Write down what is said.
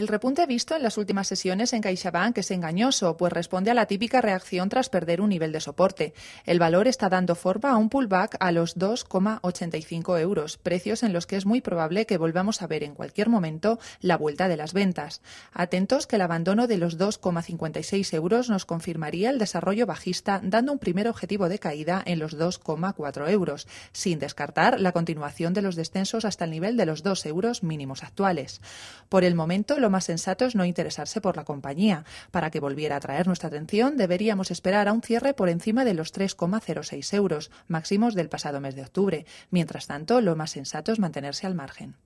El repunte visto en las últimas sesiones en CaixaBank es engañoso, pues responde a la típica reacción tras perder un nivel de soporte. El valor está dando forma a un pullback a los 2,85 euros, precios en los que es muy probable que volvamos a ver en cualquier momento la vuelta de las ventas. Atentos que el abandono de los 2,56 euros nos confirmaría el desarrollo bajista, dando un primer objetivo de caída en los 2,4 euros, sin descartar la continuación de los descensos hasta el nivel de los 2 euros mínimos actuales. Por el momento, lo más sensato es no interesarse por la compañía. Para que volviera a atraer nuestra atención, deberíamos esperar a un cierre por encima de los 3,06 euros, máximos del pasado mes de octubre. Mientras tanto, lo más sensato es mantenerse al margen.